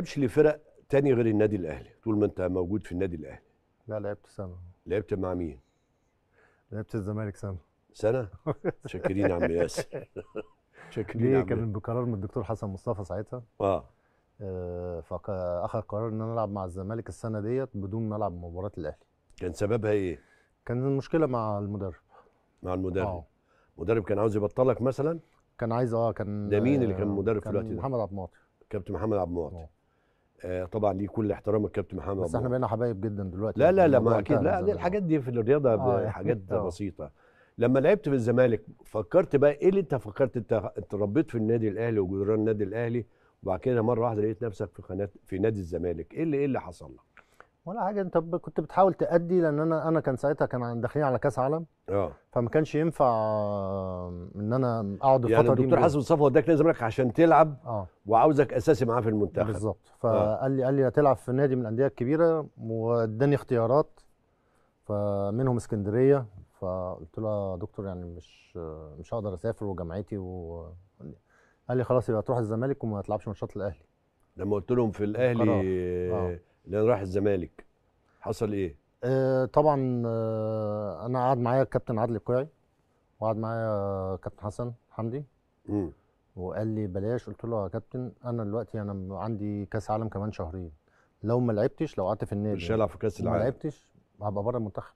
لعبش لفرق تاني غير النادي الاهلي طول ما انت موجود في النادي الاهلي لا لعبت سنه لعبت مع مين لعبت الزمالك سنه سنه شاكرين عم ياسر شاكرين ليه كان بقرار من الدكتور حسن مصطفى ساعتها اه, آه، فاخذ قرار ان انا العب مع الزمالك السنه ديت بدون ما العب مباراه الاهلي كان سببها ايه كان المشكله مع المدرب مع المدرب آه. المدرب كان عاوز يبطلك مثلا كان عايز اه كان ده مين اللي كان مدرب في الوقت ده محمد عبد المعطي كابتن محمد عبد المعطي آه. آه، طبعا ليه كل احترام الكابتن محمد بس احنا بقينا حبايب جدا دلوقتي لا لا لا ما اكيد لا دي الحاجات دي في الرياضه آه حاجات آه. بسيطه لما لعبت في الزمالك فكرت بقى ايه اللي انت فكرت انت انت ربيت في النادي الاهلي وجدران النادي الاهلي وبعد كده مره واحده لقيت نفسك في قناه في نادي الزمالك ايه اللي ايه اللي حصل لك ولا حاجه انت كنت بتحاول تأدي لان انا انا كان ساعتها كان داخلين على كاس عالم اه فما كانش ينفع ان انا اقعد يعني الفتره يعني دي الدكتور حسن صفوه اداك لازمك عشان تلعب اه وعاوزك اساسي معاه في المنتخب بالظبط آه. فقال لي قال لي هتلعب في نادي من الانديه الكبيره واداني اختيارات فمنهم اسكندريه فقلت له يا دكتور يعني مش مش هقدر اسافر وجامعتي و قال لي خلاص يبقى تروح الزمالك وما تلعبش ماتشات الاهلي لما قلت لهم في الاهلي لان راح الزمالك حصل ايه؟ آه، طبعا آه، انا قعد معايا الكابتن عادل القيعي وقعد معايا آه، كابتن حسن حمدي م. وقال لي بلاش قلت له يا كابتن انا دلوقتي انا عندي كاس عالم كمان شهرين لو ما لعبتش لو قعدت في النادي مش هلعب في كاس العالم ما لعبتش هبقى بره المنتخب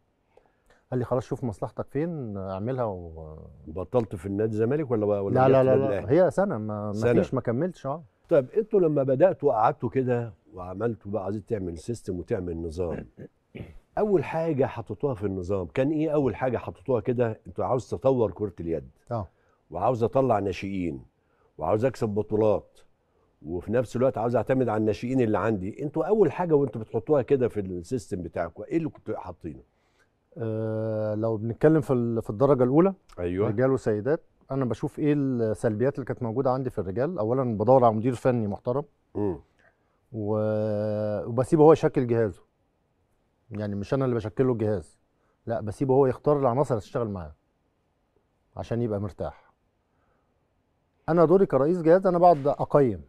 قال لي خلاص شوف مصلحتك فين اعملها و... بطلت في النادي الزمالك ولا ولا لا لا لا, لا, لا. هي سنه ما, سنة. ما فيش ما كملتش اه طيب انتوا لما بداتوا قعدتوا كده وعملتوا بقى عايزين تعمل سيستم وتعمل نظام اول حاجه حطيتوها في النظام كان ايه اول حاجه حطيتوها كده انتوا عاوز تطور كره اليد اه وعاوز اطلع ناشئين وعاوز اكسب بطولات وفي نفس الوقت عاوز اعتمد على الناشئين اللي عندي انتوا اول حاجه وانتوا بتحطوها كده في السيستم بتاعكم ايه اللي كنتوا حاطينه أه لو بنتكلم في في الدرجه الاولى ايوه رجال وسيدات انا بشوف ايه السلبيات اللي كانت موجوده عندي في الرجال اولا بدور على مدير فني محترم امم و... وبسيبه هو يشكل جهازه يعني مش انا اللي بشكله الجهاز لا بسيبه هو يختار العناصر اللي هتشتغل معاه عشان يبقى مرتاح انا دوري كرئيس جهاز انا بقعد اقيم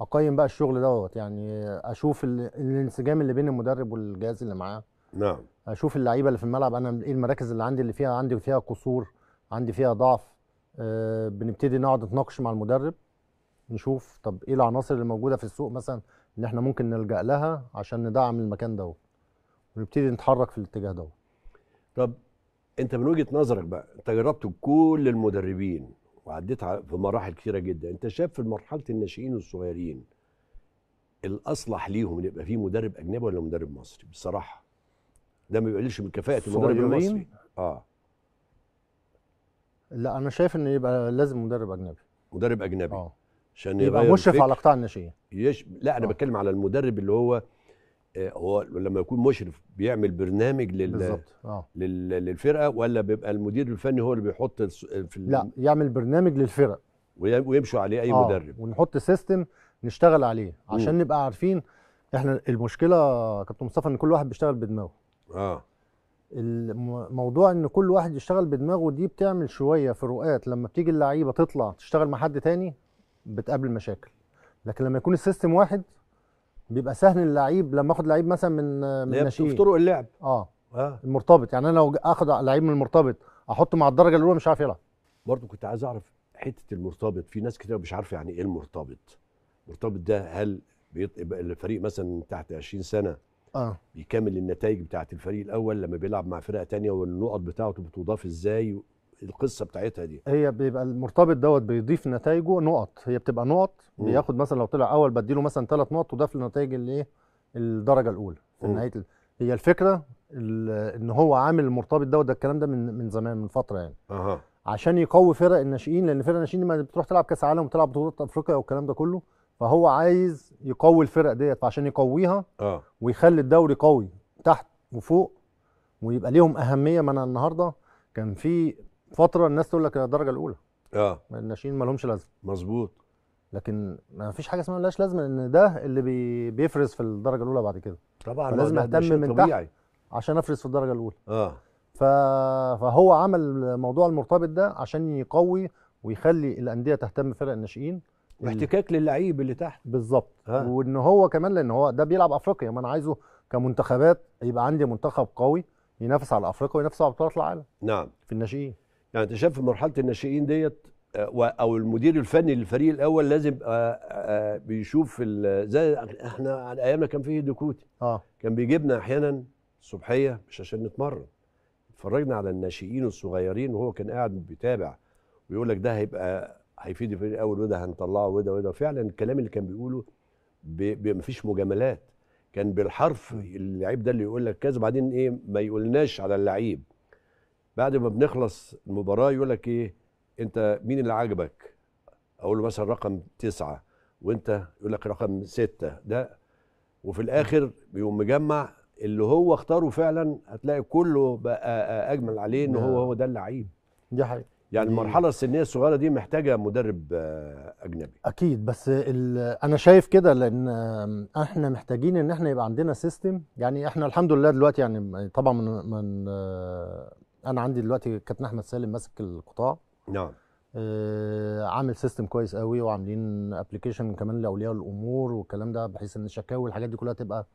اقيم بقى الشغل دوت يعني اشوف الانسجام اللي بين المدرب والجهاز اللي معاه نعم اشوف اللعيبه اللي في الملعب انا ايه المراكز اللي عندي اللي فيها عندي فيها قصور عندي فيها ضعف آه، بنبتدي نقعد نتناقش مع المدرب نشوف طب ايه العناصر اللي موجوده في السوق مثلا اللي احنا ممكن نلجا لها عشان ندعم المكان دوت ونبتدي نتحرك في الاتجاه دوت طب انت من وجهه نظرك بقى انت جربت كل المدربين وعديت في مراحل كثيره جدا انت شايف في مرحله الناشئين الصغيرين الاصلح ليهم ان يبقى فيه مدرب اجنبي ولا مدرب مصري بصراحه ده ما بيقللش من كفاءه المدرب المصري اه لا انا شايف ان يبقى لازم مدرب اجنبي مدرب اجنبي اه عشان يبقى مشرف على قطاع الناشئين يش... لا انا أوه. بتكلم على المدرب اللي هو آه، هو لما يكون مشرف بيعمل برنامج لل بالظبط آه. لل... للفرقه ولا بيبقى المدير الفني هو اللي بيحط في الم... لا يعمل برنامج للفرق ويمشوا عليه اي أوه. مدرب ونحط سيستم نشتغل عليه عشان م. نبقى عارفين احنا المشكله كابتن مصطفى ان كل واحد بيشتغل بدماغه اه الموضوع ان كل واحد يشتغل بدماغه دي بتعمل شويه فروقات لما بتيجي اللعيبه تطلع تشتغل مع حد تاني بتقابل مشاكل لكن لما يكون السيستم واحد بيبقى سهل اللعيب لما اخد لعيب مثلا من من ناشئين في طرق اللعب اه اه المرتبط يعني انا لو اخد لعيب من المرتبط احطه مع الدرجه الاولى مش عارف يلعب برضه كنت عايز اعرف حته المرتبط في ناس كتير مش عارفه يعني ايه المرتبط المرتبط ده هل بيبقى الفريق مثلا تحت 20 سنه اه بيكمل النتائج بتاعه الفريق الاول لما بيلعب مع فرقه تانية والنقط بتاعته بتضاف ازاي القصه بتاعتها دي هي بيبقى المرتبط دوت بيضيف نتائجه نقط هي بتبقى نقط بياخد مثلا لو طلع اول بديله مثلا ثلاث نقط وضاف لنتائج الايه الدرجه الاولى في نهايه هي الفكره ان هو عامل المرتبط دوت ده الكلام ده من من زمان من فتره يعني اها عشان يقوي فرق الناشئين لان فرق الناشئين لما بتروح تلعب كاس عالم وتلعب بطولات افريقيا والكلام ده كله فهو عايز يقوي الفرق ديت فعشان يقويها اه ويخلي الدوري قوي تحت وفوق ويبقى ليهم اهميه ما انا النهارده كان في فتره الناس تقول لك الدرجه الاولى اه الناشئين ما لهمش لازمه مظبوط لكن ما فيش حاجه اسمها ملهاش لازمه لان ده اللي بي بيفرز في الدرجه الاولى بعد كده طبعا لازم اهتم من طبيعي. تحت عشان افرز في الدرجه الاولى اه ف... فهو عمل موضوع المرتبط ده عشان يقوي ويخلي الانديه تهتم بفرق الناشئين واحتكاك للعيب اللي تحت بالظبط آه. وان هو كمان لان هو ده بيلعب افريقيا ما انا عايزه كمنتخبات يبقى عندي منتخب قوي ينافس على افريقيا وينافس على بطولات العالم نعم في الناشئين يعني انت شايف في مرحله الناشئين ديت آه، او المدير الفني للفريق الاول لازم آه، بيشوف زي احنا على ايامنا كان فيه دكوتي اه كان بيجيبنا احيانا الصبحيه مش عشان نتمرن اتفرجنا على الناشئين الصغيرين وهو كان قاعد بيتابع ويقول لك ده هيبقى هيفيد الفريق الاول وده هنطلعه وده وده فعلا الكلام اللي كان بيقوله مفيش مجاملات كان بالحرف اللعيب ده اللي يقول لك كذا بعدين ايه ما يقولناش على اللعيب بعد ما بنخلص المباراه يقول لك ايه انت مين اللي عجبك اقول له مثلا رقم تسعة وانت يقول لك رقم ستة ده وفي الاخر بيقوم مجمع اللي هو اختاره فعلا هتلاقي كله بقى اجمل عليه ان نعم. هو هو ده اللعيب دي حقيقة يعني المرحله السنيه الصغيره دي محتاجه مدرب آه، اجنبي اكيد بس انا شايف كده لان احنا محتاجين ان احنا يبقى عندنا سيستم يعني احنا الحمد لله دلوقتي يعني طبعا من, من آه، انا عندي دلوقتي كابتن احمد سالم ماسك القطاع نعم آه، عامل سيستم كويس قوي وعاملين ابلكيشن كمان لاولياء الامور والكلام ده بحيث ان الشكاوي والحاجات دي كلها تبقى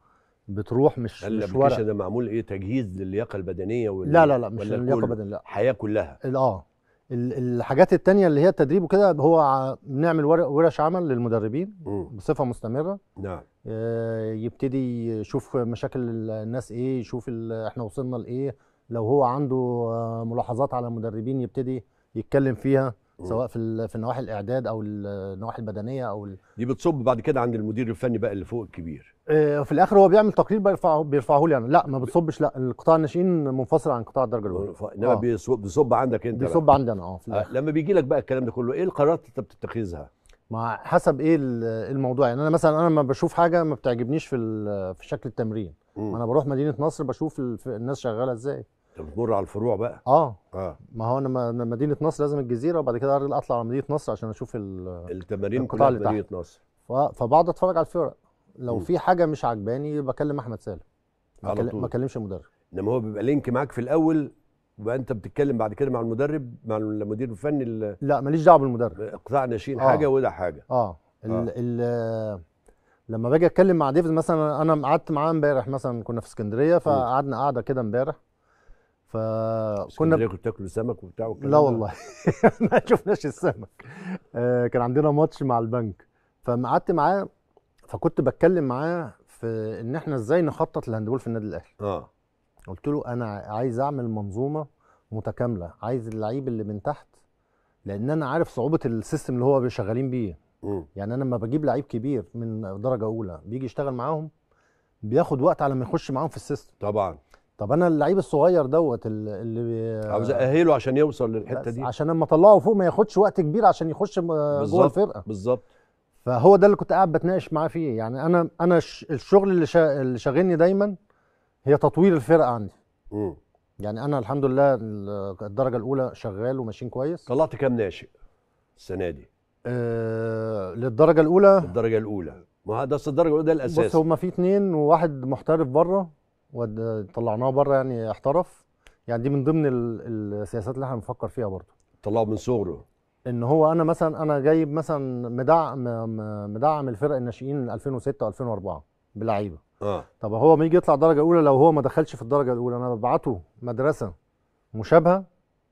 بتروح مش مش ورق ده معمول ايه تجهيز للياقه البدنيه ولا لا لا لا مش اللياقه البدنيه لا الحياه كلها اه الحاجات التانية اللي هي التدريب وكده هو بنعمل ورش عمل للمدربين بصفة مستمرة نعم آه، يبتدي يشوف مشاكل الناس ايه يشوف احنا وصلنا لايه لو هو عنده آه، ملاحظات على المدربين يبتدي يتكلم فيها سواء في في النواحي الاعداد او النواحي البدنيه او دي بتصب بعد كده عند المدير الفني بقى اللي فوق الكبير آه، في الاخر هو بيعمل تقرير بيرفعه بيرفعه لي انا لا ما بتصبش لا القطاع الناشئين منفصل عن قطاع الدرجه الاولى انما آه. بيصب عندك انت بيصب بقى. عندي انا اه, آه، لما بيجي لك بقى الكلام ده كله ايه القرارات انت بتتخذها؟ مع حسب ايه الموضوع يعني انا مثلا انا لما بشوف حاجه ما بتعجبنيش في في شكل التمرين م. انا بروح مدينه نصر بشوف الناس شغاله ازاي بتمر على الفروع بقى اه اه ما هو انا مدينه نصر لازم الجزيره وبعد كده اطلع على مدينه نصر عشان اشوف التمارين كلها مدينه نصر فبقعد اتفرج على الفرق لو في حاجه مش عجباني بكلم احمد سالم ما اكلمش المدرب انما هو بيبقى لينك معاك في الاول يبقى انت بتتكلم بعد كده مع المدرب مع المدير الفني لا ماليش دعوه بالمدرب اقطاع ناشئين آه. حاجه وده حاجه اه, آه. ال ال لما باجي اتكلم مع ديفيد مثلا انا قعدت معاه امبارح مثلا كنا في اسكندريه فقعدنا قعده كده امبارح فكنا كنت تاكلوا سمك وبتاع والكلام لا والله ما شفناش السمك آه كان عندنا ماتش مع البنك فقعدت معاه فكنت بتكلم معاه في ان احنا ازاي نخطط للهاندبول في النادي الاهلي اه قلت له انا عايز اعمل منظومه متكامله عايز اللعيب اللي من تحت لان انا عارف صعوبه السيستم اللي هو شغالين بيه م. يعني انا لما بجيب لعيب كبير من درجه اولى بيجي يشتغل معاهم بياخد وقت على ما يخش معاهم في السيستم طبعا طب انا اللعيب الصغير دوت اللي عاوز ااهله عشان يوصل للحته دي عشان اما اطلعه فوق ما ياخدش وقت كبير عشان يخش جوه الفرقه بالظبط فهو ده اللي كنت قاعد بتناقش معاه فيه يعني انا انا الشغل اللي شا... اللي شاغلني دايما هي تطوير الفرقه عندي م. يعني انا الحمد لله الدرجه الاولى شغال وماشيين كويس طلعت كام ناشئ السنه دي آه للدرجه الاولى الدرجه الاولى ما ده الدرجه الاولى ده الاساس بص هما في اتنين وواحد محترف بره طلعناه بره يعني احترف يعني دي من ضمن السياسات اللي احنا بنفكر فيها برضه طلعوا من صغره ان هو انا مثلا انا جايب مثلا مدعم مدعم الفرق الناشئين 2006 و2004 بلعيبه اه طب هو ما يجي يطلع درجه اولى لو هو ما دخلش في الدرجه الاولى انا ببعته مدرسه مشابهه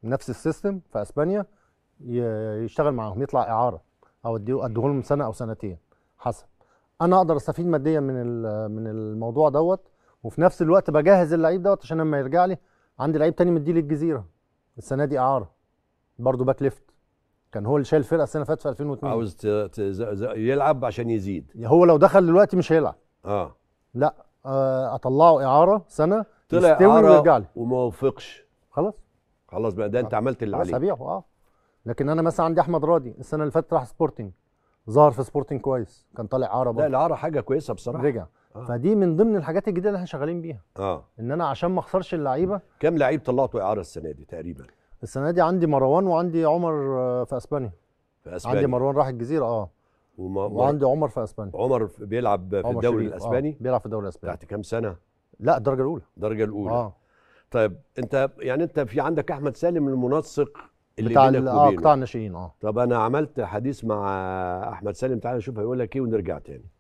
نفس السيستم في اسبانيا يشتغل معاهم يطلع اعاره او اديه لهم سنه او سنتين حسب انا اقدر استفيد ماديا من من الموضوع دوت وفي نفس الوقت بجهز اللعيب دوت عشان لما يرجع لي عندي لعيب تاني مديه الجزيره السنه دي اعاره برضه باك ليفت كان هو اللي شايل الفرقه السنه اللي فاتت في 2002 عاوز ت... ت... يلعب عشان يزيد هو لو دخل دلوقتي مش هيلعب اه لا آه اطلعه اعاره سنه طلع اعاره وما وفقش خلاص خلاص بقى ده انت عملت اللي عليك هبيعه اه لكن انا مثلا عندي احمد راضي السنه اللي فاتت راح سبورتنج ظهر في سبورتنج كويس كان طالع اعاره لا الاعاره حاجه كويسه بصراحه رجع آه. فدي من ضمن الحاجات الجديده اللي احنا شغالين بيها اه ان انا عشان ما اخسرش اللعيبه كم لعيب طلعته اعاره السنه دي تقريبا السنه دي عندي مروان وعندي عمر آه، في اسبانيا في اسبانيا عندي مروان راح الجزيره اه وما... وعندي عمر في اسبانيا عمر بيلعب في الدوري آه، الاسباني آه. بيلعب في الدوري الاسباني تحت كام سنه لا الدرجه الاولى الدرجه الاولى اه طيب انت يعني انت في عندك احمد سالم المنسق اللي بتاع بينك اه قطاع الناشئين اه طب انا عملت حديث مع احمد سالم تعالى نشوف هيقول لك ايه ونرجع تاني